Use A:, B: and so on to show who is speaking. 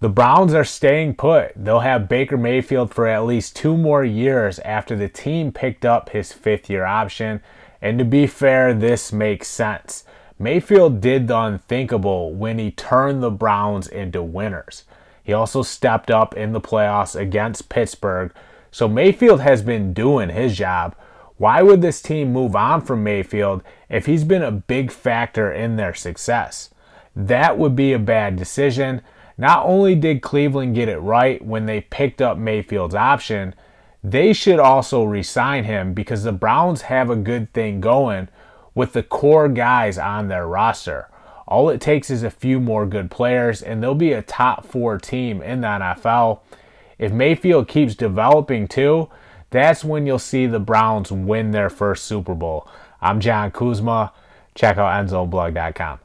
A: The Browns are staying put. They'll have Baker Mayfield for at least two more years after the team picked up his fifth year option. And to be fair, this makes sense. Mayfield did the unthinkable when he turned the Browns into winners. He also stepped up in the playoffs against Pittsburgh. So Mayfield has been doing his job. Why would this team move on from Mayfield if he's been a big factor in their success? That would be a bad decision. Not only did Cleveland get it right when they picked up Mayfield's option, they should also resign him because the Browns have a good thing going with the core guys on their roster. All it takes is a few more good players, and they'll be a top four team in the NFL. If Mayfield keeps developing too, that's when you'll see the Browns win their first Super Bowl. I'm John Kuzma. Check out enzoneblog.com.